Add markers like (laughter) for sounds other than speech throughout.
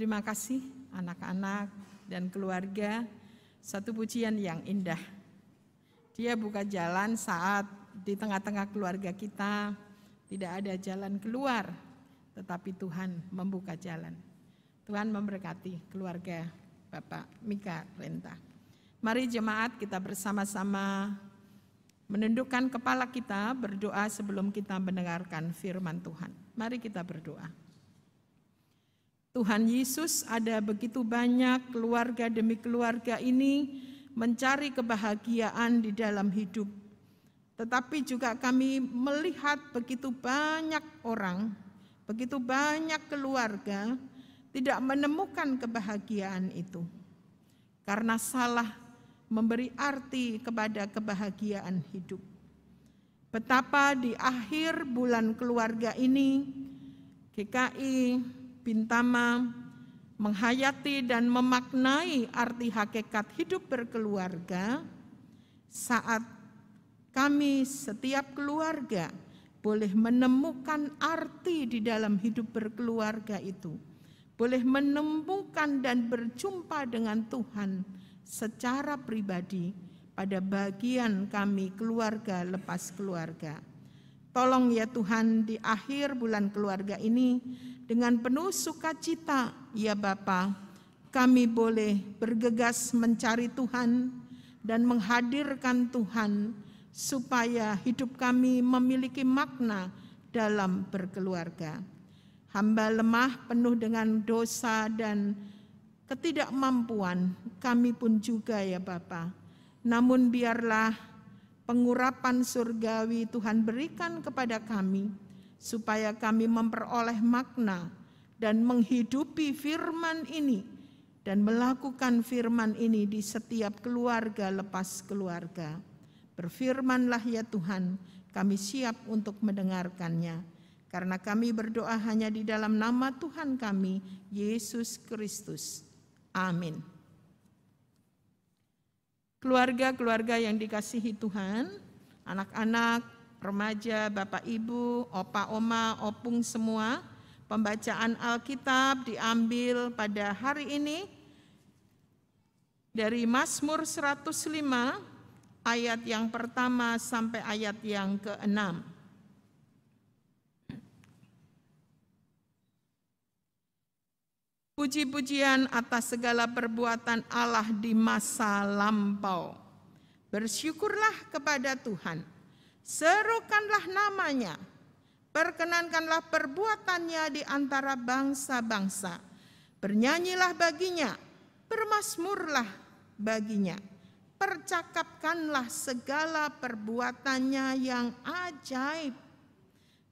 Terima kasih anak-anak dan keluarga. Satu pujian yang indah. Dia buka jalan saat di tengah-tengah keluarga kita tidak ada jalan keluar, tetapi Tuhan membuka jalan. Tuhan memberkati keluarga Bapak Mika Renta. Mari jemaat kita bersama-sama menundukkan kepala kita berdoa sebelum kita mendengarkan firman Tuhan. Mari kita berdoa. Tuhan Yesus ada begitu banyak keluarga demi keluarga ini mencari kebahagiaan di dalam hidup. Tetapi juga kami melihat begitu banyak orang, begitu banyak keluarga tidak menemukan kebahagiaan itu. Karena salah memberi arti kepada kebahagiaan hidup. Betapa di akhir bulan keluarga ini GKI Bintama menghayati dan memaknai arti hakikat hidup berkeluarga saat kami setiap keluarga boleh menemukan arti di dalam hidup berkeluarga itu, boleh menemukan dan berjumpa dengan Tuhan secara pribadi pada bagian kami keluarga lepas keluarga. Tolong ya Tuhan di akhir bulan keluarga ini dengan penuh sukacita, ya Bapa, kami boleh bergegas mencari Tuhan dan menghadirkan Tuhan supaya hidup kami memiliki makna dalam berkeluarga. Hamba lemah penuh dengan dosa dan ketidakmampuan, kami pun juga ya Bapa. Namun biarlah pengurapan surgawi Tuhan berikan kepada kami supaya kami memperoleh makna dan menghidupi firman ini dan melakukan firman ini di setiap keluarga lepas keluarga. Berfirmanlah ya Tuhan, kami siap untuk mendengarkannya. Karena kami berdoa hanya di dalam nama Tuhan kami, Yesus Kristus. Amin. Keluarga-keluarga yang dikasihi Tuhan, anak-anak, remaja, bapak ibu, opa oma, opung semua, pembacaan Alkitab diambil pada hari ini dari Mazmur 105 ayat yang pertama sampai ayat yang keenam. Puji-pujian atas segala perbuatan Allah di masa lampau. Bersyukurlah kepada Tuhan Serukanlah namanya, perkenankanlah perbuatannya di antara bangsa-bangsa. Bernyanyilah baginya, bermasmurlah baginya. Percakapkanlah segala perbuatannya yang ajaib.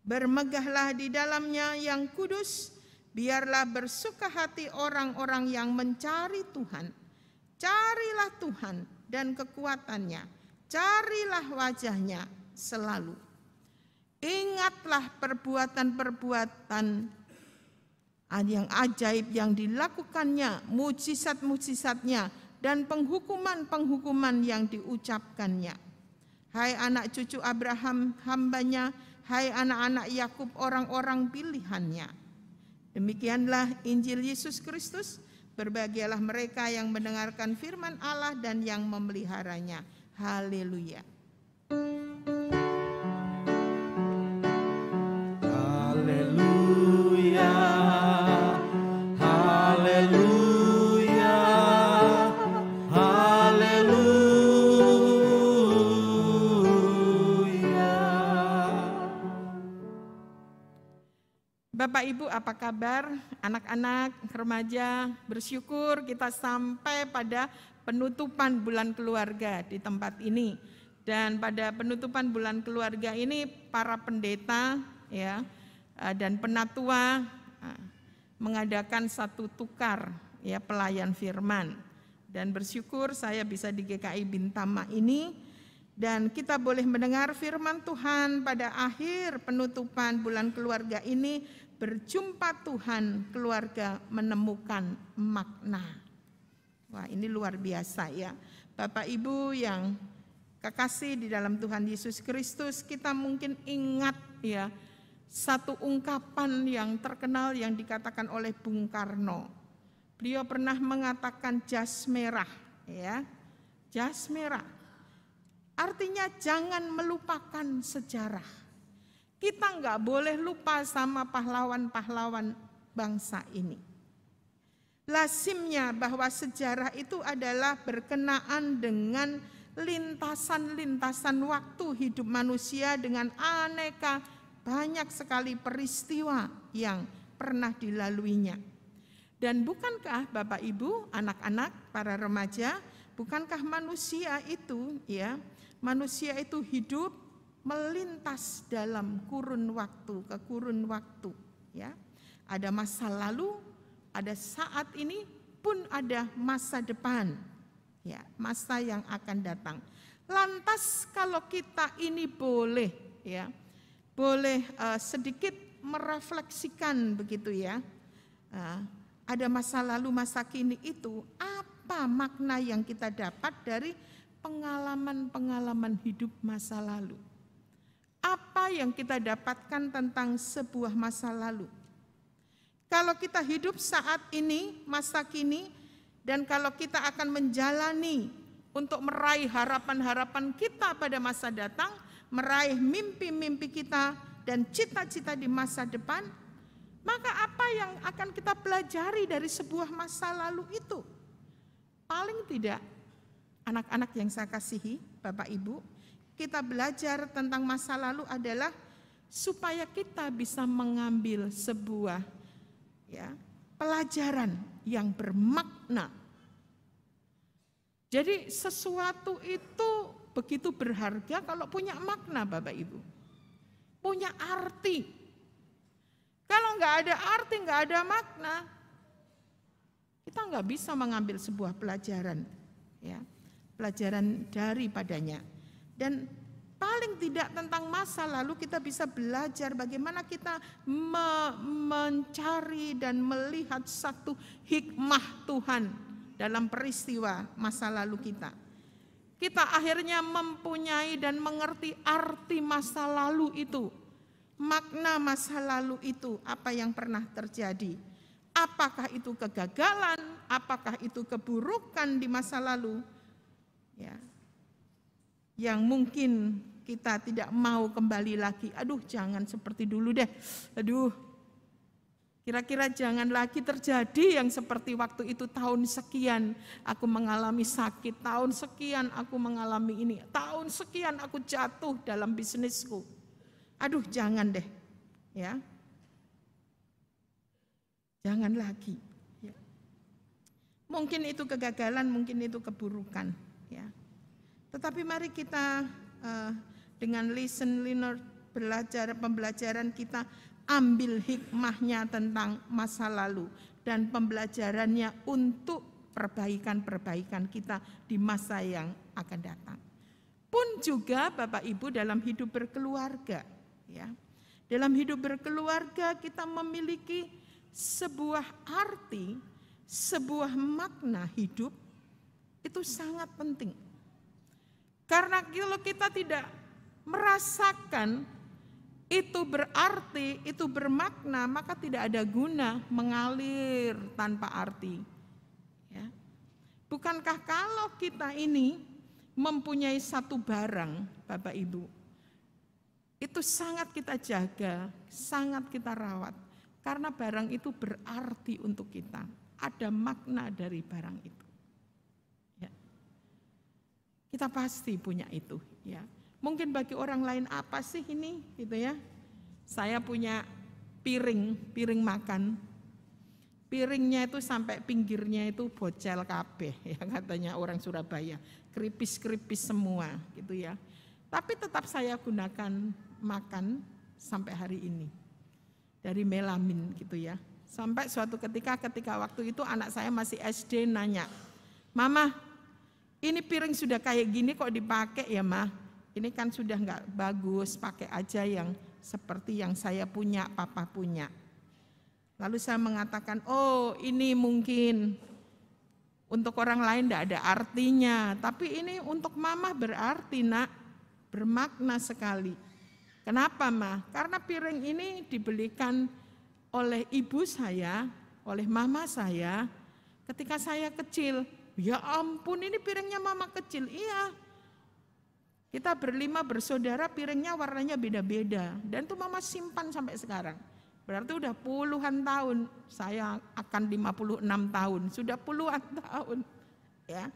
Bermegahlah di dalamnya yang kudus, biarlah bersuka hati orang-orang yang mencari Tuhan. Carilah Tuhan dan kekuatannya, carilah wajahnya, selalu. Ingatlah perbuatan-perbuatan yang ajaib yang dilakukannya, mujizat-mujizatnya, dan penghukuman-penghukuman yang diucapkannya. Hai anak cucu Abraham hambanya, hai anak-anak Yakub orang-orang pilihannya. Demikianlah Injil Yesus Kristus, berbahagialah mereka yang mendengarkan firman Allah dan yang memeliharanya. Haleluya. Bapak Ibu apa kabar? Anak-anak, remaja, bersyukur kita sampai pada penutupan bulan keluarga di tempat ini. Dan pada penutupan bulan keluarga ini para pendeta ya eh, dan penatua eh, mengadakan satu tukar ya pelayan firman. Dan bersyukur saya bisa di GKI Bintama ini dan kita boleh mendengar firman Tuhan pada akhir penutupan bulan keluarga ini berjumpa Tuhan, keluarga menemukan makna. Wah, ini luar biasa ya. Bapak Ibu yang kekasih di dalam Tuhan Yesus Kristus, kita mungkin ingat ya satu ungkapan yang terkenal yang dikatakan oleh Bung Karno. Beliau pernah mengatakan jas merah ya. Jas merah. Artinya jangan melupakan sejarah. Kita nggak boleh lupa sama pahlawan-pahlawan bangsa ini. Lasimnya bahwa sejarah itu adalah berkenaan dengan lintasan-lintasan waktu hidup manusia dengan aneka banyak sekali peristiwa yang pernah dilaluinya. Dan bukankah Bapak Ibu, anak-anak, para remaja, bukankah manusia itu ya, manusia itu hidup melintas dalam kurun waktu ke kurun waktu ya ada masa lalu ada saat ini pun ada masa depan ya masa yang akan datang lantas kalau kita ini boleh ya boleh uh, sedikit merefleksikan begitu ya uh, ada masa lalu masa kini itu apa makna yang kita dapat dari pengalaman-pengalaman hidup masa lalu yang kita dapatkan tentang sebuah masa lalu. Kalau kita hidup saat ini, masa kini, dan kalau kita akan menjalani untuk meraih harapan-harapan kita pada masa datang, meraih mimpi-mimpi kita dan cita-cita di masa depan, maka apa yang akan kita pelajari dari sebuah masa lalu itu? Paling tidak, anak-anak yang saya kasihi, Bapak Ibu, kita belajar tentang masa lalu adalah supaya kita bisa mengambil sebuah ya pelajaran yang bermakna. Jadi sesuatu itu begitu berharga kalau punya makna Bapak Ibu. Punya arti. Kalau nggak ada arti, nggak ada makna, kita nggak bisa mengambil sebuah pelajaran. ya Pelajaran daripadanya. Dan paling tidak tentang masa lalu kita bisa belajar bagaimana kita me mencari dan melihat satu hikmah Tuhan dalam peristiwa masa lalu kita. Kita akhirnya mempunyai dan mengerti arti masa lalu itu. Makna masa lalu itu apa yang pernah terjadi. Apakah itu kegagalan, apakah itu keburukan di masa lalu? Ya, yang mungkin kita tidak mau kembali lagi. Aduh, jangan seperti dulu deh. Aduh, kira-kira jangan lagi terjadi yang seperti waktu itu tahun sekian aku mengalami sakit, tahun sekian aku mengalami ini, tahun sekian aku jatuh dalam bisnisku. Aduh, jangan deh. Ya. Jangan lagi. Ya. Mungkin itu kegagalan, mungkin itu keburukan, ya. Tetapi mari kita uh, dengan listen learner belajar pembelajaran kita ambil hikmahnya tentang masa lalu dan pembelajarannya untuk perbaikan-perbaikan kita di masa yang akan datang. Pun juga Bapak Ibu dalam hidup berkeluarga, ya. Dalam hidup berkeluarga kita memiliki sebuah arti, sebuah makna hidup itu sangat penting karena kalau kita tidak merasakan itu berarti, itu bermakna, maka tidak ada guna mengalir tanpa arti. Ya. Bukankah kalau kita ini mempunyai satu barang, Bapak Ibu, itu sangat kita jaga, sangat kita rawat, karena barang itu berarti untuk kita, ada makna dari barang itu. Kita pasti punya itu, ya. Mungkin bagi orang lain apa sih ini, gitu ya. Saya punya piring, piring makan. Piringnya itu sampai pinggirnya itu bocel kabeh, (laughs) ya katanya orang Surabaya. Keripis-keripis semua, gitu ya. Tapi tetap saya gunakan makan sampai hari ini. Dari melamin gitu ya. Sampai suatu ketika ketika waktu itu anak saya masih SD nanya, "Mama, ini piring sudah kayak gini kok dipakai ya mah? Ini kan sudah nggak bagus, pakai aja yang seperti yang saya punya, papa punya. Lalu saya mengatakan, oh ini mungkin untuk orang lain tidak ada artinya, tapi ini untuk mama berarti nak, bermakna sekali. Kenapa mah? Karena piring ini dibelikan oleh ibu saya, oleh mama saya, ketika saya kecil Ya ampun ini piringnya mama kecil. Iya. Kita berlima bersaudara piringnya warnanya beda-beda. Dan tuh mama simpan sampai sekarang. Berarti udah puluhan tahun. Saya akan 56 tahun. Sudah puluhan (laughs) tahun. Ya.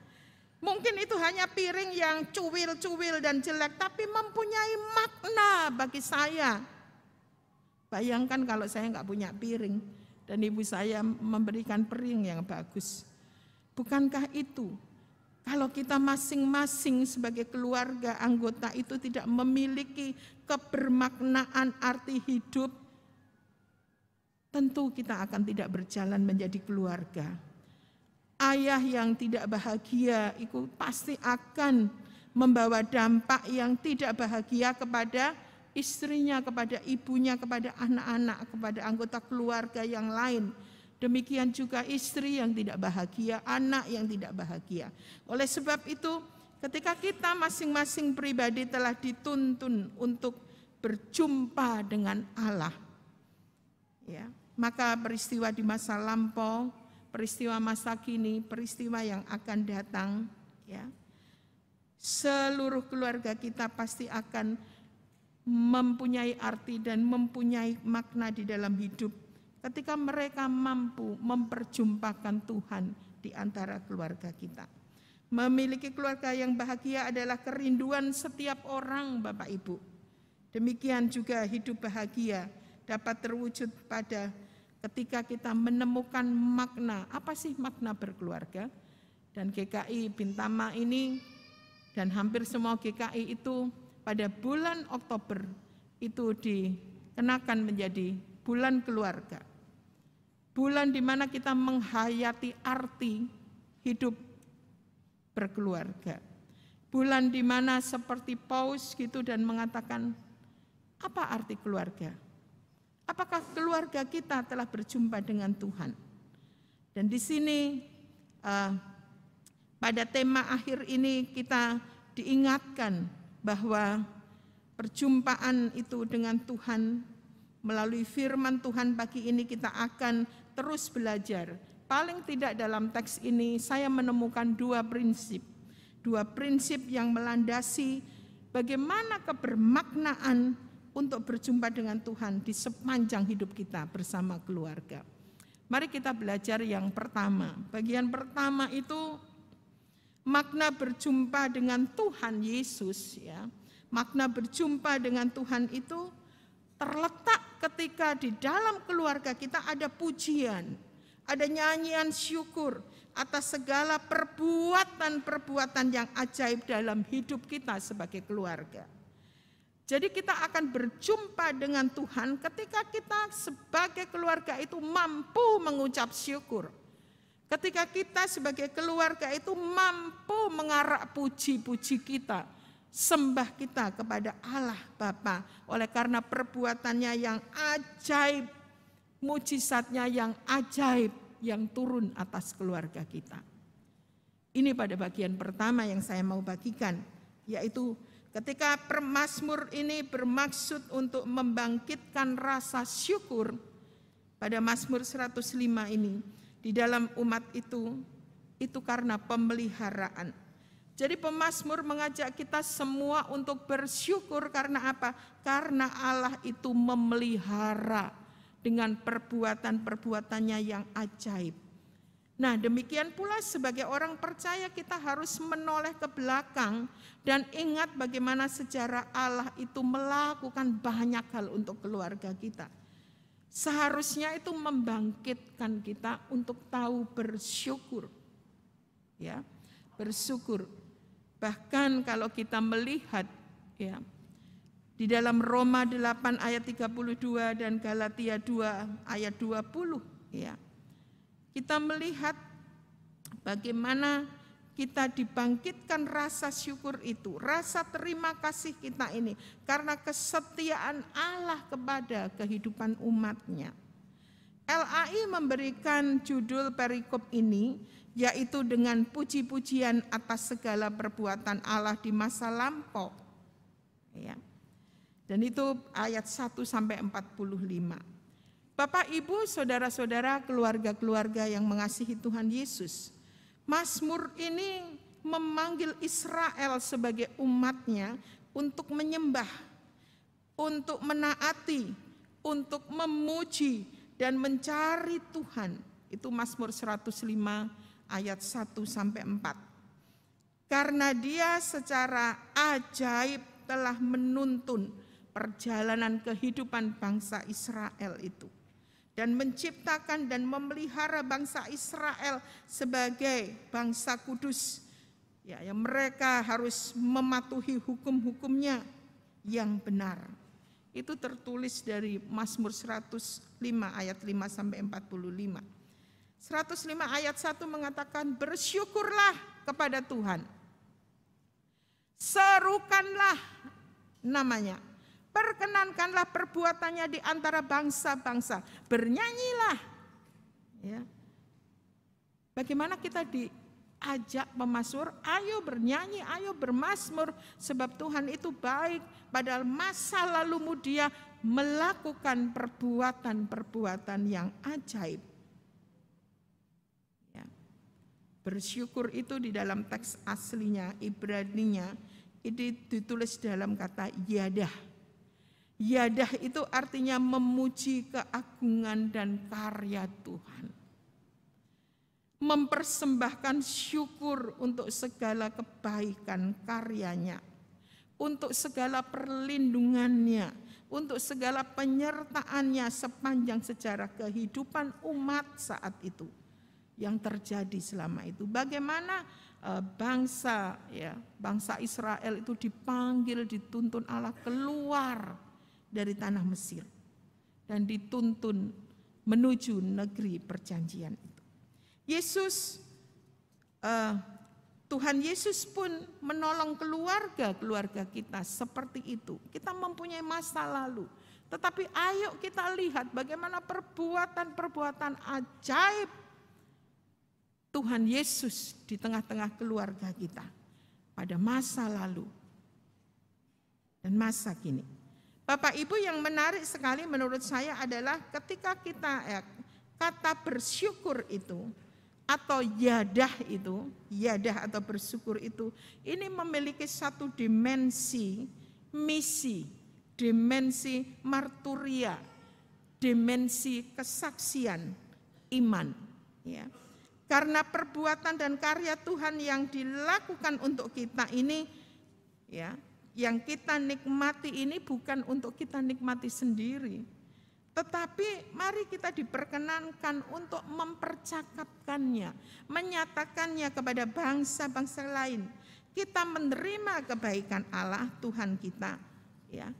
Mungkin itu hanya piring yang cuwil-cuwil dan jelek. Tapi mempunyai makna bagi saya. Bayangkan kalau saya nggak punya piring. Dan ibu saya memberikan piring yang bagus. Bukankah itu kalau kita masing-masing sebagai keluarga anggota itu tidak memiliki kebermaknaan arti hidup, tentu kita akan tidak berjalan menjadi keluarga. Ayah yang tidak bahagia itu pasti akan membawa dampak yang tidak bahagia kepada istrinya, kepada ibunya, kepada anak-anak, kepada anggota keluarga yang lain Demikian juga istri yang tidak bahagia, anak yang tidak bahagia. Oleh sebab itu, ketika kita masing-masing pribadi telah dituntun untuk berjumpa dengan Allah, ya, maka peristiwa di masa lampau, peristiwa masa kini, peristiwa yang akan datang, ya, seluruh keluarga kita pasti akan mempunyai arti dan mempunyai makna di dalam hidup ketika mereka mampu memperjumpakan Tuhan di antara keluarga kita. Memiliki keluarga yang bahagia adalah kerinduan setiap orang, Bapak Ibu. Demikian juga hidup bahagia dapat terwujud pada ketika kita menemukan makna. Apa sih makna berkeluarga? Dan GKI Bintama ini dan hampir semua GKI itu pada bulan Oktober itu dikenakan menjadi bulan keluarga. Bulan di mana kita menghayati arti hidup berkeluarga. Bulan di mana seperti paus gitu dan mengatakan, apa arti keluarga? Apakah keluarga kita telah berjumpa dengan Tuhan? Dan di sini uh, pada tema akhir ini kita diingatkan bahwa perjumpaan itu dengan Tuhan melalui firman Tuhan pagi ini kita akan terus belajar. Paling tidak dalam teks ini saya menemukan dua prinsip. Dua prinsip yang melandasi bagaimana kebermaknaan untuk berjumpa dengan Tuhan di sepanjang hidup kita bersama keluarga. Mari kita belajar yang pertama. Bagian pertama itu makna berjumpa dengan Tuhan Yesus ya. Makna berjumpa dengan Tuhan itu terletak ketika di dalam keluarga kita ada pujian, ada nyanyian syukur atas segala perbuatan-perbuatan yang ajaib dalam hidup kita sebagai keluarga. Jadi kita akan berjumpa dengan Tuhan ketika kita sebagai keluarga itu mampu mengucap syukur. Ketika kita sebagai keluarga itu mampu mengarak puji-puji kita sembah kita kepada Allah Bapa oleh karena perbuatannya yang ajaib, mujizatnya yang ajaib yang turun atas keluarga kita. Ini pada bagian pertama yang saya mau bagikan, yaitu ketika permasmur ini bermaksud untuk membangkitkan rasa syukur pada Mazmur 105 ini di dalam umat itu itu karena pemeliharaan jadi pemazmur mengajak kita semua untuk bersyukur karena apa? Karena Allah itu memelihara dengan perbuatan-perbuatannya yang ajaib. Nah, demikian pula sebagai orang percaya kita harus menoleh ke belakang dan ingat bagaimana sejarah Allah itu melakukan banyak hal untuk keluarga kita. Seharusnya itu membangkitkan kita untuk tahu bersyukur. Ya, bersyukur Bahkan kalau kita melihat ya di dalam Roma 8 ayat 32 dan Galatia 2 ayat 20 ya. Kita melihat bagaimana kita dibangkitkan rasa syukur itu, rasa terima kasih kita ini karena kesetiaan Allah kepada kehidupan umatnya. LAI memberikan judul perikop ini yaitu dengan puji-pujian atas segala perbuatan Allah di masa lampau. Ya. Dan itu ayat 1 sampai 45. Bapak, Ibu, saudara-saudara, keluarga-keluarga yang mengasihi Tuhan Yesus. Mazmur ini memanggil Israel sebagai umatnya untuk menyembah, untuk menaati, untuk memuji, dan mencari Tuhan. Itu Mazmur 105 ayat 1 sampai 4. Karena dia secara ajaib telah menuntun perjalanan kehidupan bangsa Israel itu dan menciptakan dan memelihara bangsa Israel sebagai bangsa kudus ya yang mereka harus mematuhi hukum-hukumnya yang benar itu tertulis dari Mazmur 105 ayat 5 sampai 45. 105 ayat 1 mengatakan bersyukurlah kepada Tuhan. Serukanlah namanya. Perkenankanlah perbuatannya di antara bangsa-bangsa. Bernyanyilah. Ya. Bagaimana kita di ajak pemasmur, ayo bernyanyi, ayo bermasmur sebab Tuhan itu baik. Padahal masa lalumu dia melakukan perbuatan-perbuatan yang ajaib. Ya. Bersyukur itu di dalam teks aslinya Ibraninya itu ditulis dalam kata yadah. Yadah itu artinya memuji keagungan dan karya Tuhan mempersembahkan syukur untuk segala kebaikan karyanya, untuk segala perlindungannya, untuk segala penyertaannya sepanjang sejarah kehidupan umat saat itu yang terjadi selama itu. Bagaimana eh, bangsa ya, bangsa Israel itu dipanggil dituntun Allah keluar dari tanah Mesir dan dituntun menuju negeri perjanjian itu. Yesus uh, Tuhan Yesus pun menolong keluarga-keluarga kita seperti itu. Kita mempunyai masa lalu. Tetapi ayo kita lihat bagaimana perbuatan-perbuatan ajaib Tuhan Yesus di tengah-tengah keluarga kita pada masa lalu dan masa kini. Bapak Ibu yang menarik sekali menurut saya adalah ketika kita eh, kata bersyukur itu atau yadah itu, yadah atau bersyukur itu, ini memiliki satu dimensi misi, dimensi marturia, dimensi kesaksian iman. Ya. Karena perbuatan dan karya Tuhan yang dilakukan untuk kita ini, ya, yang kita nikmati ini bukan untuk kita nikmati sendiri, tetapi mari kita diperkenankan untuk mempercakapkannya, menyatakannya kepada bangsa-bangsa lain. Kita menerima kebaikan Allah Tuhan kita, ya.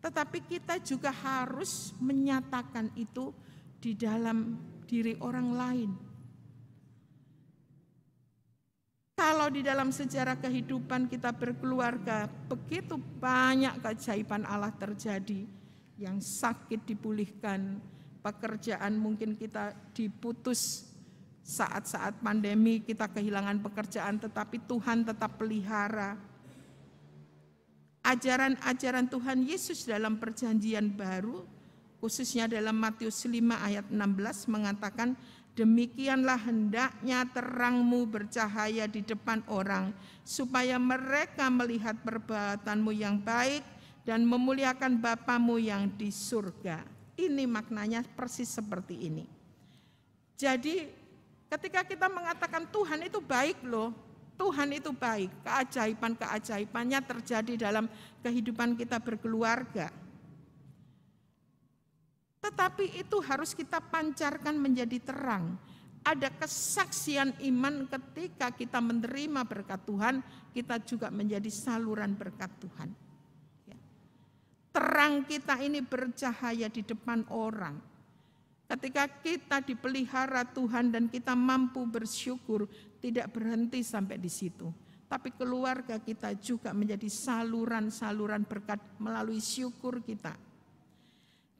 Tetapi kita juga harus menyatakan itu di dalam diri orang lain. Kalau di dalam sejarah kehidupan kita berkeluarga, begitu banyak keajaiban Allah terjadi yang sakit dipulihkan, pekerjaan mungkin kita diputus saat-saat pandemi kita kehilangan pekerjaan tetapi Tuhan tetap pelihara. Ajaran-ajaran Tuhan Yesus dalam perjanjian baru khususnya dalam Matius 5 ayat 16 mengatakan demikianlah hendaknya terangmu bercahaya di depan orang supaya mereka melihat perbuatanmu yang baik dan memuliakan Bapamu yang di surga. Ini maknanya persis seperti ini. Jadi ketika kita mengatakan Tuhan itu baik loh, Tuhan itu baik, keajaiban-keajaibannya terjadi dalam kehidupan kita berkeluarga. Tetapi itu harus kita pancarkan menjadi terang. Ada kesaksian iman ketika kita menerima berkat Tuhan, kita juga menjadi saluran berkat Tuhan. Terang kita ini bercahaya di depan orang. Ketika kita dipelihara Tuhan dan kita mampu bersyukur, tidak berhenti sampai di situ. Tapi keluarga kita juga menjadi saluran-saluran berkat melalui syukur kita.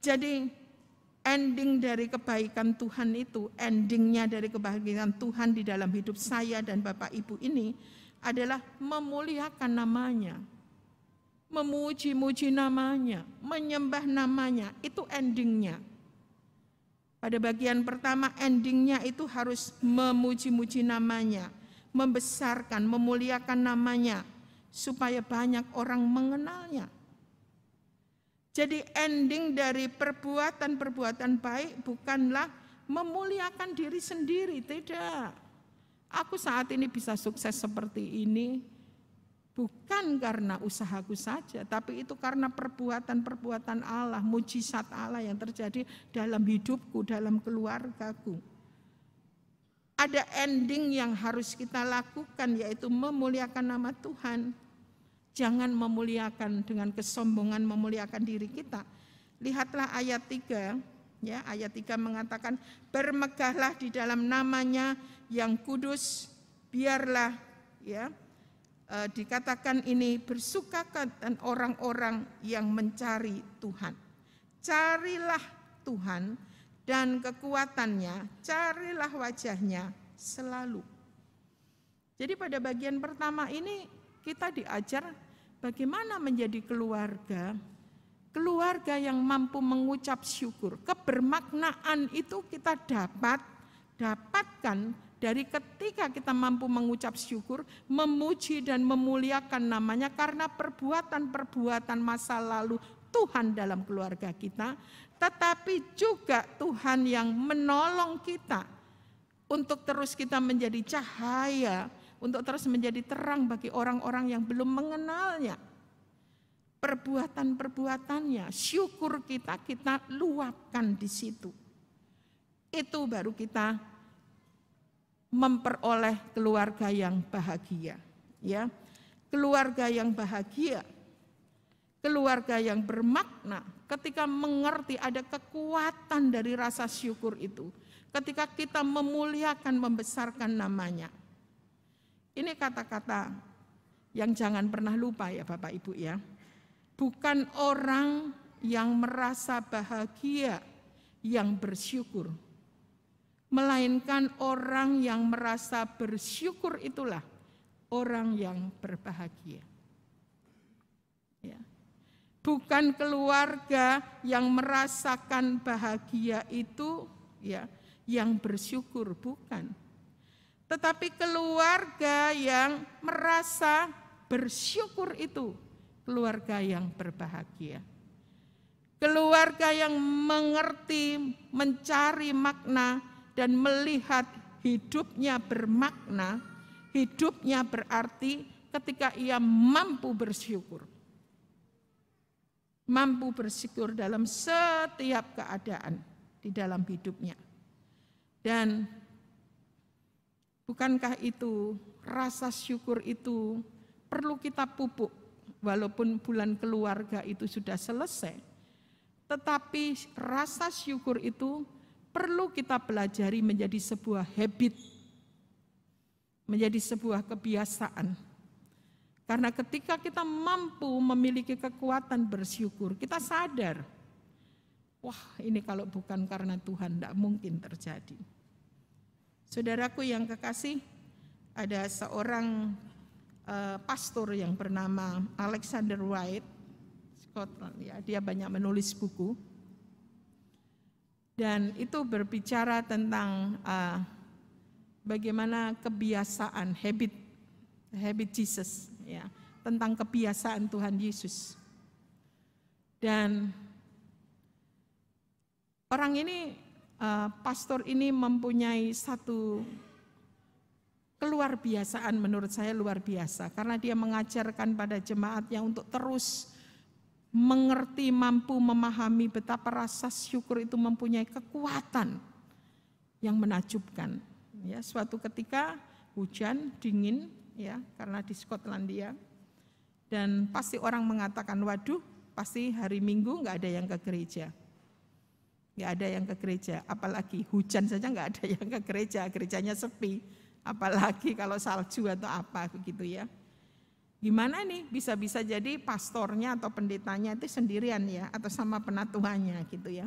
Jadi ending dari kebaikan Tuhan itu, endingnya dari kebahagiaan Tuhan di dalam hidup saya dan Bapak Ibu ini adalah memuliakan namanya memuji-muji namanya, menyembah namanya, itu endingnya. Pada bagian pertama endingnya itu harus memuji-muji namanya, membesarkan, memuliakan namanya, supaya banyak orang mengenalnya. Jadi ending dari perbuatan-perbuatan baik bukanlah memuliakan diri sendiri, tidak. Aku saat ini bisa sukses seperti ini bukan karena usahaku saja, tapi itu karena perbuatan-perbuatan Allah, mujizat Allah yang terjadi dalam hidupku, dalam keluargaku. Ada ending yang harus kita lakukan, yaitu memuliakan nama Tuhan. Jangan memuliakan dengan kesombongan, memuliakan diri kita. Lihatlah ayat 3, Ya, ayat 3 mengatakan bermegahlah di dalam namanya yang kudus biarlah ya eh, dikatakan ini dan orang-orang yang mencari Tuhan. Carilah Tuhan dan kekuatannya, carilah wajahnya selalu. Jadi pada bagian pertama ini kita diajar bagaimana menjadi keluarga keluarga yang mampu mengucap syukur. Kebermaknaan itu kita dapat dapatkan dari ketika kita mampu mengucap syukur, memuji dan memuliakan namanya karena perbuatan-perbuatan masa lalu Tuhan dalam keluarga kita, tetapi juga Tuhan yang menolong kita untuk terus kita menjadi cahaya, untuk terus menjadi terang bagi orang-orang yang belum mengenalnya. Perbuatan-perbuatannya, syukur kita kita luapkan di situ. Itu baru kita memperoleh keluarga yang bahagia, ya. Keluarga yang bahagia, keluarga yang bermakna ketika mengerti ada kekuatan dari rasa syukur itu. Ketika kita memuliakan, membesarkan namanya. Ini kata-kata yang jangan pernah lupa ya Bapak Ibu ya. Bukan orang yang merasa bahagia, yang bersyukur, melainkan orang yang merasa bersyukur itulah orang yang berbahagia. Ya. Bukan keluarga yang merasakan bahagia itu ya yang bersyukur bukan. Tetapi keluarga yang merasa bersyukur itu keluarga yang berbahagia. Keluarga yang mengerti, mencari makna dan melihat hidupnya bermakna, hidupnya berarti ketika ia mampu bersyukur. Mampu bersyukur dalam setiap keadaan di dalam hidupnya. Dan bukankah itu rasa syukur itu perlu kita pupuk walaupun bulan keluarga itu sudah selesai. Tetapi rasa syukur itu perlu kita pelajari menjadi sebuah habit, menjadi sebuah kebiasaan. Karena ketika kita mampu memiliki kekuatan bersyukur, kita sadar, wah ini kalau bukan karena Tuhan tidak mungkin terjadi. Saudaraku yang kekasih, ada seorang uh, pastor yang bernama Alexander White, Scotland ya, dia banyak menulis buku. Dan itu berbicara tentang uh, bagaimana kebiasaan, habit, habit Jesus, ya, tentang kebiasaan Tuhan Yesus. Dan orang ini, uh, pastor ini mempunyai satu keluar biasaan menurut saya luar biasa karena dia mengajarkan pada jemaatnya untuk terus mengerti, mampu memahami betapa rasa syukur itu mempunyai kekuatan yang menajubkan Ya, suatu ketika hujan dingin ya karena di Skotlandia dan pasti orang mengatakan waduh pasti hari Minggu nggak ada yang ke gereja nggak ada yang ke gereja apalagi hujan saja nggak ada yang ke gereja gerejanya sepi apalagi kalau salju atau apa begitu ya Gimana nih bisa-bisa jadi pastornya atau pendetanya itu sendirian ya atau sama penatuhannya gitu ya.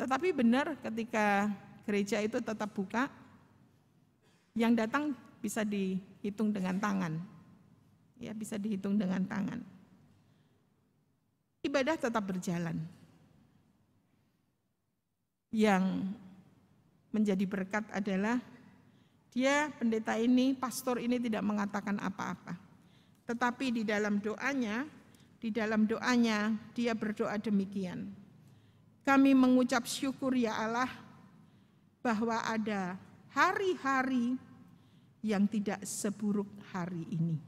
Tetapi benar ketika gereja itu tetap buka yang datang bisa dihitung dengan tangan. Ya, bisa dihitung dengan tangan. Ibadah tetap berjalan. Yang menjadi berkat adalah dia pendeta ini, pastor ini tidak mengatakan apa-apa tetapi di dalam doanya, di dalam doanya dia berdoa demikian. Kami mengucap syukur ya Allah bahwa ada hari-hari yang tidak seburuk hari ini.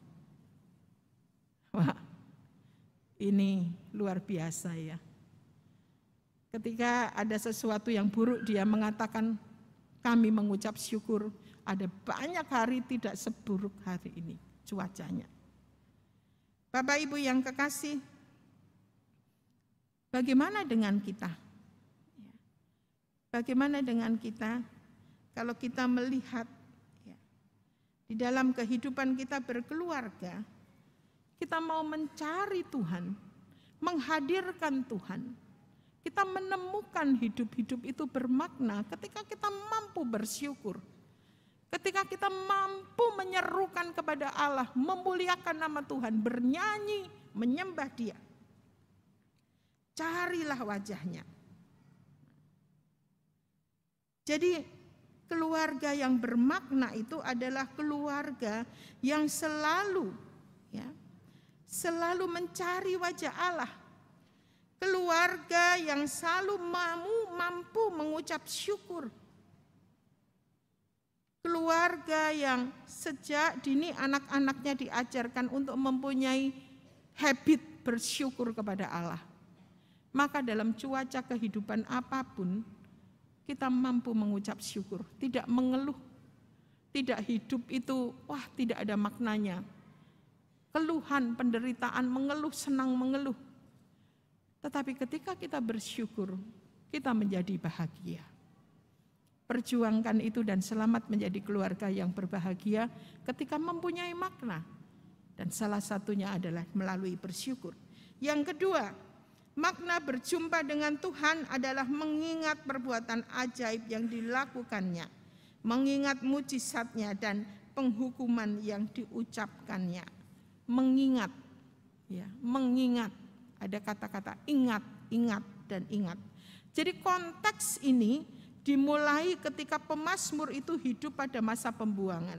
Wah, ini luar biasa ya. Ketika ada sesuatu yang buruk dia mengatakan kami mengucap syukur ada banyak hari tidak seburuk hari ini cuacanya. Bapak Ibu yang kekasih, bagaimana dengan kita? Bagaimana dengan kita kalau kita melihat ya, di dalam kehidupan kita berkeluarga, kita mau mencari Tuhan, menghadirkan Tuhan. Kita menemukan hidup-hidup itu bermakna ketika kita mampu bersyukur Ketika kita mampu menyerukan kepada Allah, memuliakan nama Tuhan, bernyanyi, menyembah Dia. Carilah wajahnya. Jadi keluarga yang bermakna itu adalah keluarga yang selalu ya, selalu mencari wajah Allah. Keluarga yang selalu mampu mampu mengucap syukur keluarga yang sejak dini anak-anaknya diajarkan untuk mempunyai habit bersyukur kepada Allah. Maka dalam cuaca kehidupan apapun, kita mampu mengucap syukur, tidak mengeluh, tidak hidup itu, wah tidak ada maknanya. Keluhan, penderitaan, mengeluh, senang mengeluh. Tetapi ketika kita bersyukur, kita menjadi bahagia perjuangkan itu dan selamat menjadi keluarga yang berbahagia ketika mempunyai makna. Dan salah satunya adalah melalui bersyukur. Yang kedua, makna berjumpa dengan Tuhan adalah mengingat perbuatan ajaib yang dilakukannya, mengingat mujizatnya dan penghukuman yang diucapkannya. Mengingat, ya, mengingat. Ada kata-kata ingat, ingat, dan ingat. Jadi konteks ini dimulai ketika pemasmur itu hidup pada masa pembuangan.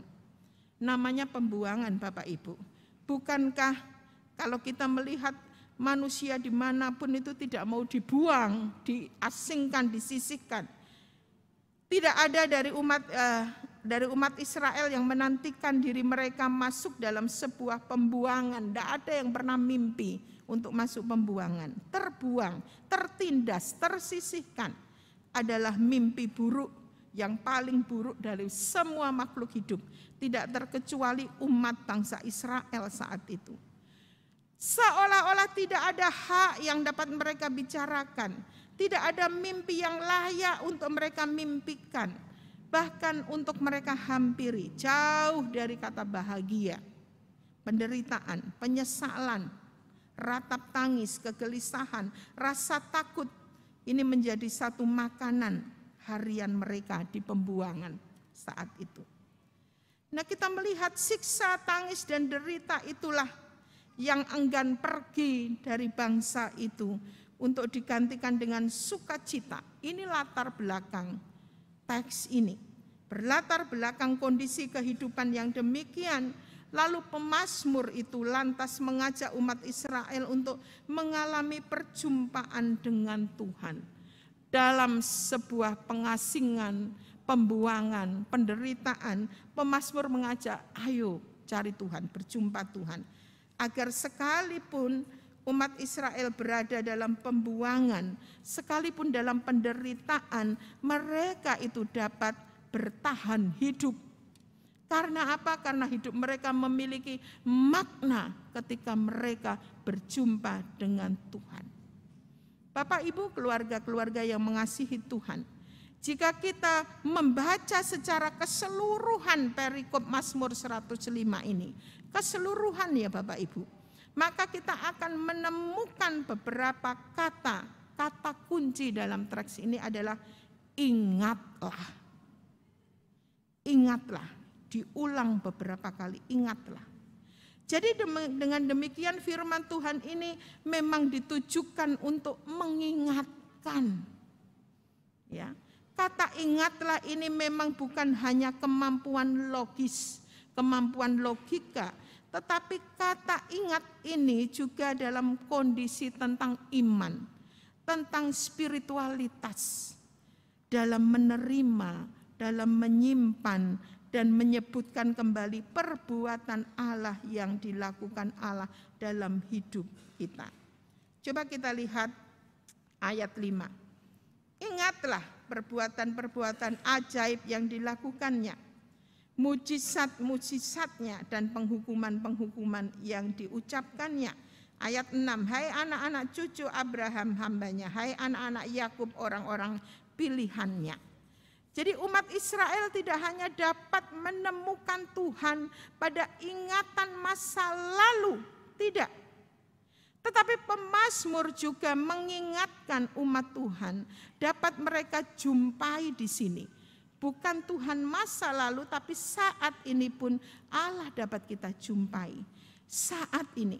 Namanya pembuangan Bapak Ibu. Bukankah kalau kita melihat manusia dimanapun itu tidak mau dibuang, diasingkan, disisihkan. Tidak ada dari umat eh, dari umat Israel yang menantikan diri mereka masuk dalam sebuah pembuangan. Tidak ada yang pernah mimpi untuk masuk pembuangan. Terbuang, tertindas, tersisihkan adalah mimpi buruk yang paling buruk dari semua makhluk hidup, tidak terkecuali umat bangsa Israel saat itu. Seolah-olah tidak ada hak yang dapat mereka bicarakan, tidak ada mimpi yang layak untuk mereka mimpikan, bahkan untuk mereka hampiri jauh dari kata bahagia, penderitaan, penyesalan, ratap tangis, kegelisahan, rasa takut, ini menjadi satu makanan harian mereka di pembuangan saat itu. Nah, kita melihat siksa, tangis, dan derita itulah yang enggan pergi dari bangsa itu untuk digantikan dengan sukacita. Ini latar belakang teks ini. Berlatar belakang kondisi kehidupan yang demikian, Lalu pemazmur itu lantas mengajak umat Israel untuk mengalami perjumpaan dengan Tuhan dalam sebuah pengasingan, pembuangan, penderitaan. Pemazmur mengajak, "Ayo cari Tuhan, berjumpa Tuhan." Agar sekalipun umat Israel berada dalam pembuangan, sekalipun dalam penderitaan, mereka itu dapat bertahan hidup karena apa? Karena hidup mereka memiliki makna ketika mereka berjumpa dengan Tuhan. Bapak, ibu, keluarga-keluarga yang mengasihi Tuhan, jika kita membaca secara keseluruhan perikop Mazmur 105 ini, keseluruhan ya Bapak Ibu, maka kita akan menemukan beberapa kata, kata kunci dalam teks ini adalah ingatlah. Ingatlah diulang beberapa kali, ingatlah. Jadi dengan demikian firman Tuhan ini memang ditujukan untuk mengingatkan. Ya. Kata ingatlah ini memang bukan hanya kemampuan logis, kemampuan logika, tetapi kata ingat ini juga dalam kondisi tentang iman, tentang spiritualitas, dalam menerima, dalam menyimpan, dan menyebutkan kembali perbuatan Allah yang dilakukan Allah dalam hidup kita. Coba kita lihat ayat 5. Ingatlah perbuatan-perbuatan ajaib yang dilakukannya, mujizat-mujizatnya dan penghukuman-penghukuman yang diucapkannya. Ayat 6, hai anak-anak cucu Abraham hambanya, hai anak-anak Yakub orang-orang pilihannya. Jadi umat Israel tidak hanya dapat menemukan Tuhan pada ingatan masa lalu, tidak. Tetapi pemazmur juga mengingatkan umat Tuhan dapat mereka jumpai di sini. Bukan Tuhan masa lalu tapi saat ini pun Allah dapat kita jumpai. Saat ini.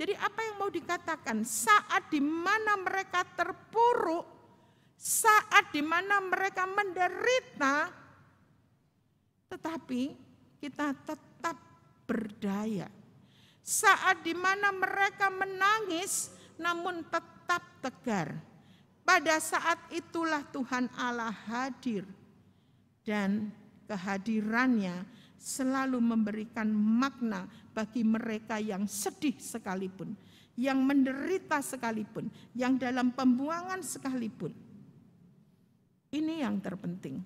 Jadi apa yang mau dikatakan? Saat di mana mereka terpuruk saat dimana mereka menderita, tetapi kita tetap berdaya. Saat dimana mereka menangis, namun tetap tegar. Pada saat itulah Tuhan Allah hadir, dan kehadirannya selalu memberikan makna bagi mereka yang sedih sekalipun, yang menderita sekalipun, yang dalam pembuangan sekalipun ini yang terpenting.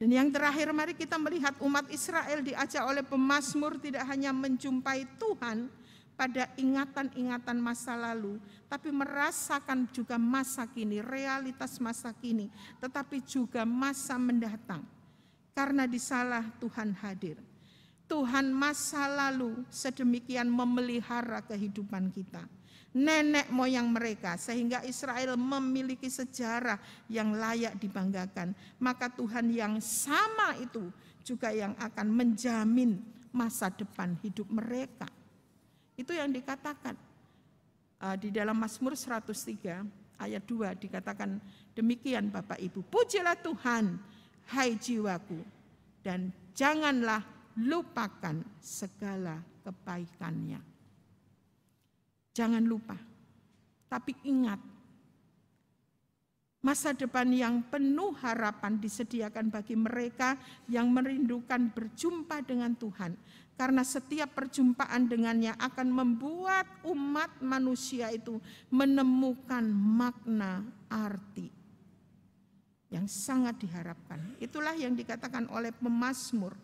Dan yang terakhir mari kita melihat umat Israel diajak oleh pemazmur tidak hanya menjumpai Tuhan pada ingatan-ingatan masa lalu, tapi merasakan juga masa kini, realitas masa kini, tetapi juga masa mendatang. Karena disalah Tuhan hadir. Tuhan masa lalu sedemikian memelihara kehidupan kita nenek moyang mereka sehingga Israel memiliki sejarah yang layak dibanggakan. Maka Tuhan yang sama itu juga yang akan menjamin masa depan hidup mereka. Itu yang dikatakan uh, di dalam Mazmur 103 ayat 2 dikatakan demikian Bapak Ibu. Pujilah Tuhan, hai jiwaku, dan janganlah lupakan segala kebaikannya. Jangan lupa. Tapi ingat, masa depan yang penuh harapan disediakan bagi mereka yang merindukan berjumpa dengan Tuhan. Karena setiap perjumpaan dengannya akan membuat umat manusia itu menemukan makna arti yang sangat diharapkan. Itulah yang dikatakan oleh pemazmur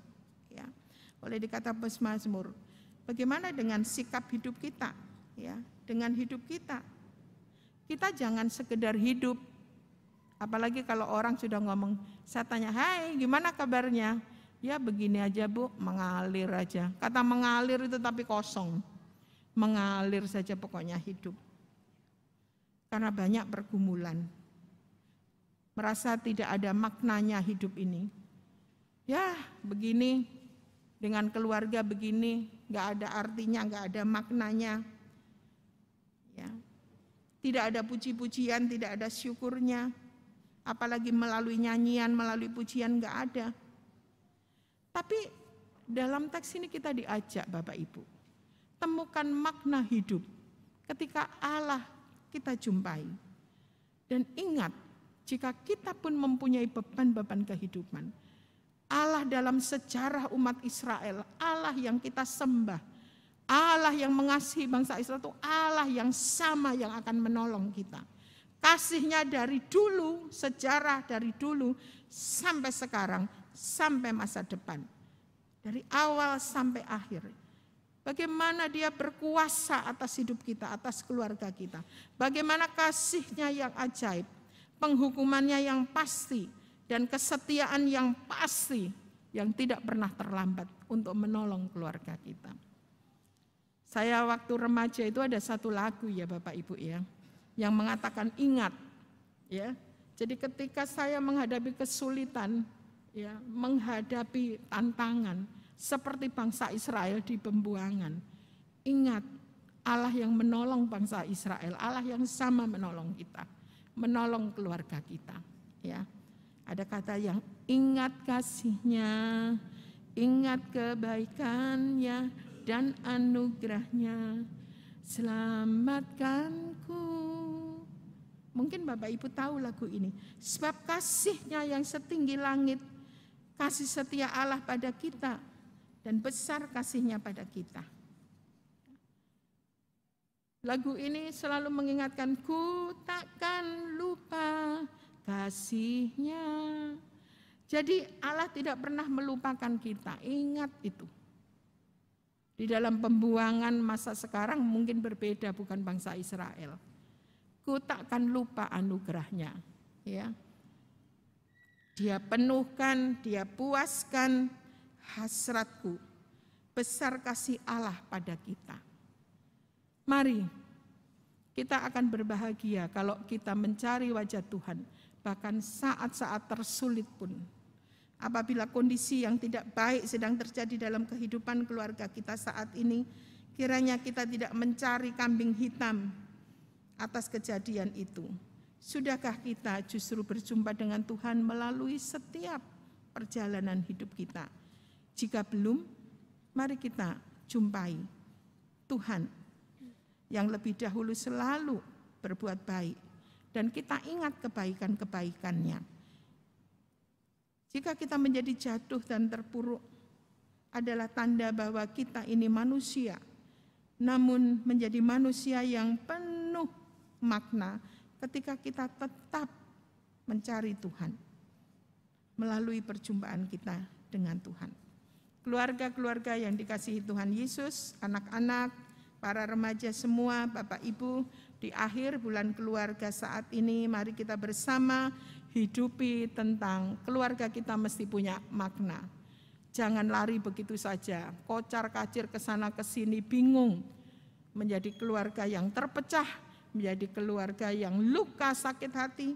ya. Oleh dikata pemazmur, bagaimana dengan sikap hidup kita? ya dengan hidup kita. Kita jangan sekedar hidup. Apalagi kalau orang sudah ngomong, saya tanya, "Hai, gimana kabarnya?" Ya begini aja, Bu, mengalir aja. Kata mengalir itu tapi kosong. Mengalir saja pokoknya hidup. Karena banyak pergumulan. Merasa tidak ada maknanya hidup ini. Ya, begini dengan keluarga begini, nggak ada artinya, nggak ada maknanya Ya. Tidak ada puji-pujian, tidak ada syukurnya. Apalagi melalui nyanyian, melalui pujian nggak ada. Tapi dalam teks ini kita diajak Bapak Ibu. Temukan makna hidup ketika Allah kita jumpai. Dan ingat, jika kita pun mempunyai beban-beban kehidupan, Allah dalam sejarah umat Israel, Allah yang kita sembah, Allah yang mengasihi bangsa Israel itu Allah yang sama yang akan menolong kita. Kasihnya dari dulu, sejarah dari dulu sampai sekarang, sampai masa depan. Dari awal sampai akhir. Bagaimana dia berkuasa atas hidup kita, atas keluarga kita. Bagaimana kasihnya yang ajaib, penghukumannya yang pasti, dan kesetiaan yang pasti yang tidak pernah terlambat untuk menolong keluarga kita. Saya waktu remaja itu ada satu lagu ya Bapak Ibu ya, yang mengatakan ingat ya. Jadi ketika saya menghadapi kesulitan, ya, menghadapi tantangan seperti bangsa Israel di pembuangan, ingat Allah yang menolong bangsa Israel, Allah yang sama menolong kita, menolong keluarga kita, ya. Ada kata yang ingat kasihnya, ingat kebaikannya, dan anugerahnya selamatkan ku. Mungkin Bapak Ibu tahu lagu ini. Sebab kasihnya yang setinggi langit, kasih setia Allah pada kita, dan besar kasihnya pada kita. Lagu ini selalu mengingatkan ku takkan lupa kasihnya. Jadi Allah tidak pernah melupakan kita. Ingat itu. Di dalam pembuangan masa sekarang mungkin berbeda bukan bangsa Israel. Ku takkan lupa anugerahnya. Ya. Dia penuhkan, dia puaskan hasratku. Besar kasih Allah pada kita. Mari kita akan berbahagia kalau kita mencari wajah Tuhan bahkan saat-saat tersulit pun Apabila kondisi yang tidak baik sedang terjadi dalam kehidupan keluarga kita saat ini, kiranya kita tidak mencari kambing hitam atas kejadian itu. Sudahkah kita justru berjumpa dengan Tuhan melalui setiap perjalanan hidup kita? Jika belum, mari kita jumpai Tuhan yang lebih dahulu selalu berbuat baik dan kita ingat kebaikan-kebaikannya. Jika kita menjadi jatuh dan terpuruk adalah tanda bahwa kita ini manusia, namun menjadi manusia yang penuh makna ketika kita tetap mencari Tuhan melalui perjumpaan kita dengan Tuhan. Keluarga-keluarga yang dikasihi Tuhan Yesus, anak-anak, para remaja semua, Bapak Ibu, di akhir bulan keluarga saat ini mari kita bersama hidupi tentang keluarga kita mesti punya makna. Jangan lari begitu saja, kocar kacir ke sana ke sini bingung. Menjadi keluarga yang terpecah, menjadi keluarga yang luka sakit hati.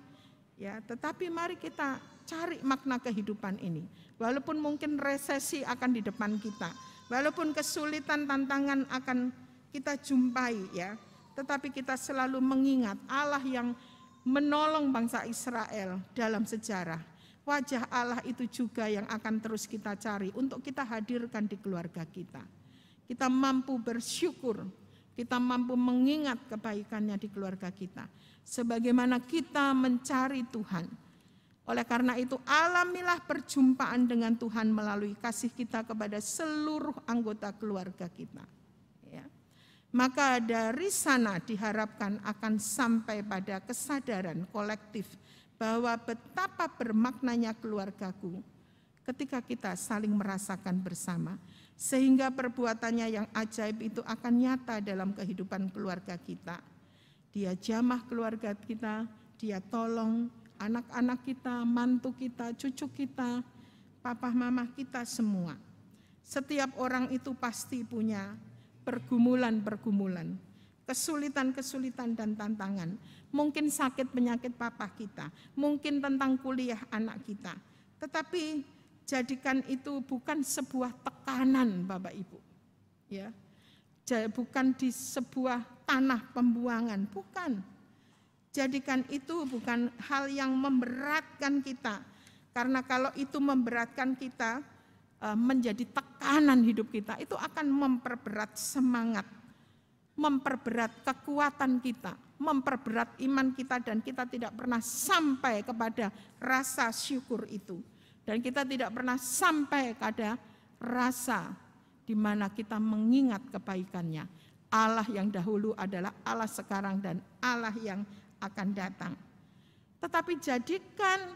Ya, tetapi mari kita cari makna kehidupan ini. Walaupun mungkin resesi akan di depan kita, walaupun kesulitan tantangan akan kita jumpai ya, tetapi kita selalu mengingat Allah yang menolong bangsa Israel dalam sejarah. Wajah Allah itu juga yang akan terus kita cari untuk kita hadirkan di keluarga kita. Kita mampu bersyukur, kita mampu mengingat kebaikannya di keluarga kita. Sebagaimana kita mencari Tuhan. Oleh karena itu alamilah perjumpaan dengan Tuhan melalui kasih kita kepada seluruh anggota keluarga kita. Maka dari sana diharapkan akan sampai pada kesadaran kolektif bahwa betapa bermaknanya keluargaku ketika kita saling merasakan bersama. Sehingga perbuatannya yang ajaib itu akan nyata dalam kehidupan keluarga kita. Dia jamah keluarga kita, dia tolong anak-anak kita, mantu kita, cucu kita, papa mama kita semua. Setiap orang itu pasti punya pergumulan-pergumulan, kesulitan-kesulitan dan tantangan, mungkin sakit penyakit papa kita, mungkin tentang kuliah anak kita. Tetapi jadikan itu bukan sebuah tekanan Bapak Ibu. Ya. Bukan di sebuah tanah pembuangan, bukan. Jadikan itu bukan hal yang memberatkan kita. Karena kalau itu memberatkan kita, Eh, menjadi tekanan hidup kita itu akan memperberat semangat, memperberat kekuatan kita, memperberat iman kita dan kita tidak pernah sampai kepada rasa syukur itu dan kita tidak pernah sampai pada rasa di mana kita mengingat kebaikannya. Allah yang dahulu adalah Allah sekarang dan Allah yang akan datang. Tetapi jadikan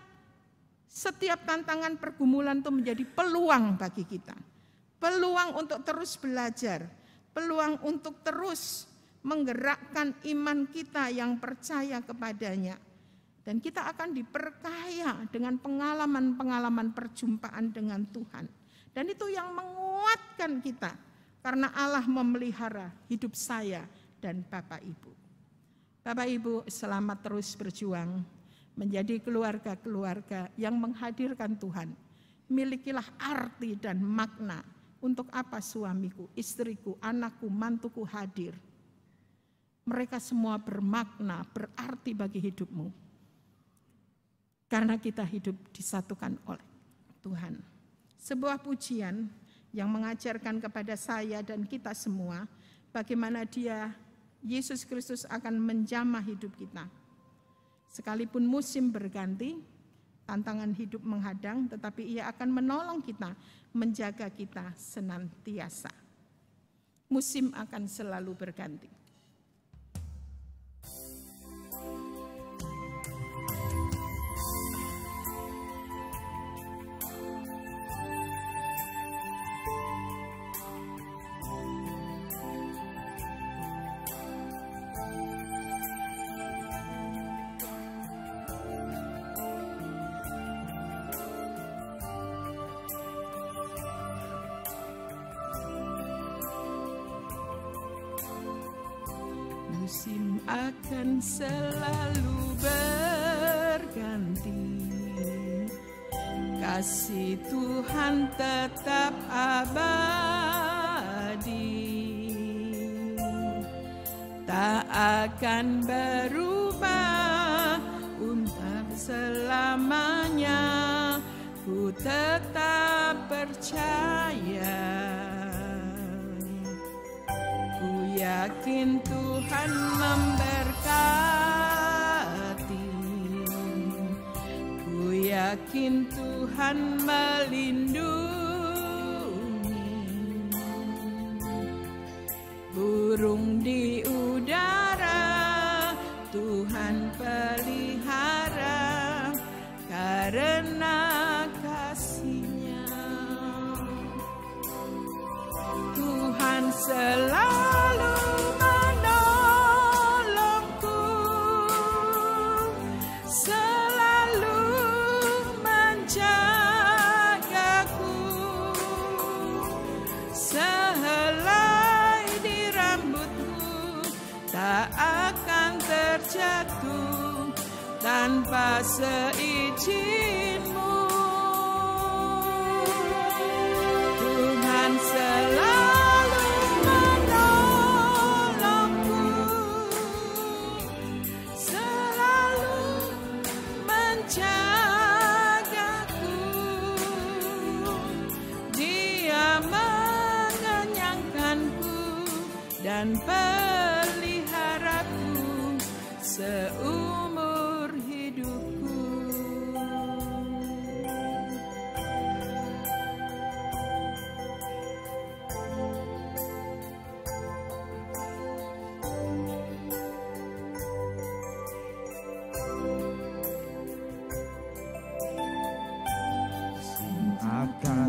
setiap tantangan pergumulan itu menjadi peluang bagi kita. Peluang untuk terus belajar, peluang untuk terus menggerakkan iman kita yang percaya kepadanya. Dan kita akan diperkaya dengan pengalaman-pengalaman perjumpaan dengan Tuhan. Dan itu yang menguatkan kita karena Allah memelihara hidup saya dan Bapak Ibu. Bapak Ibu selamat terus berjuang menjadi keluarga-keluarga yang menghadirkan Tuhan. Milikilah arti dan makna untuk apa suamiku, istriku, anakku, mantuku hadir. Mereka semua bermakna, berarti bagi hidupmu. Karena kita hidup disatukan oleh Tuhan. Sebuah pujian yang mengajarkan kepada saya dan kita semua bagaimana dia Yesus Kristus akan menjamah hidup kita Sekalipun musim berganti, tantangan hidup menghadang, tetapi ia akan menolong kita, menjaga kita senantiasa. Musim akan selalu berganti. selalu berganti Kasih Tuhan tetap abadi Tak akan berubah untuk selamanya Ku tetap percaya Ku yakin Tuhan mem yakin Tuhan melindungi burung di udara Tuhan pelihara karena kasihnya Tuhan selalu varsa it.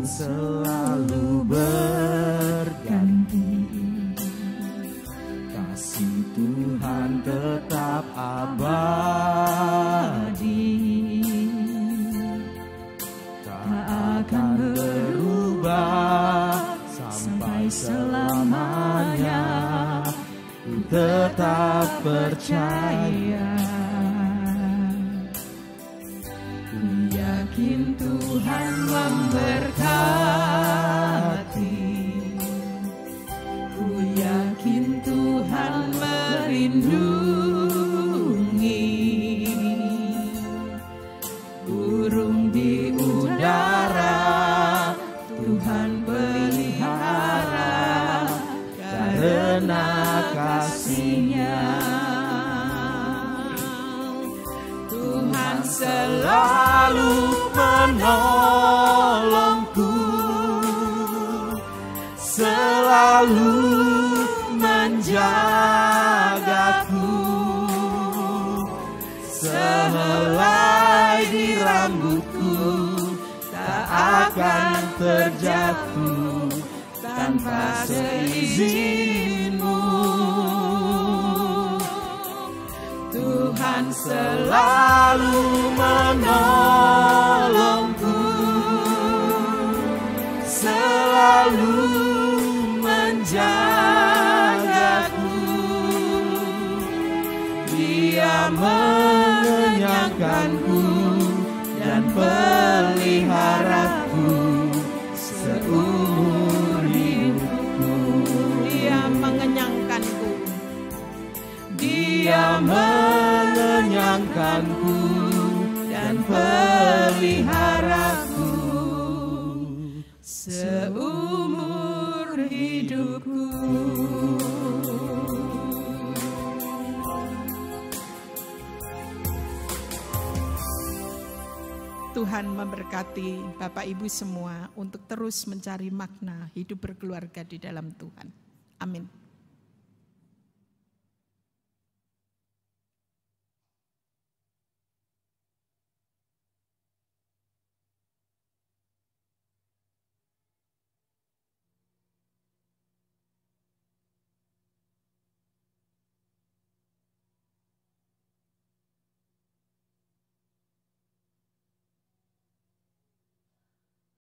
selalu ber Tuhan selalu menolongku, selalu menjagaku. Dia mengenyangkan Tuhan memberkati Bapak Ibu semua untuk terus mencari makna hidup berkeluarga di dalam Tuhan. Amin.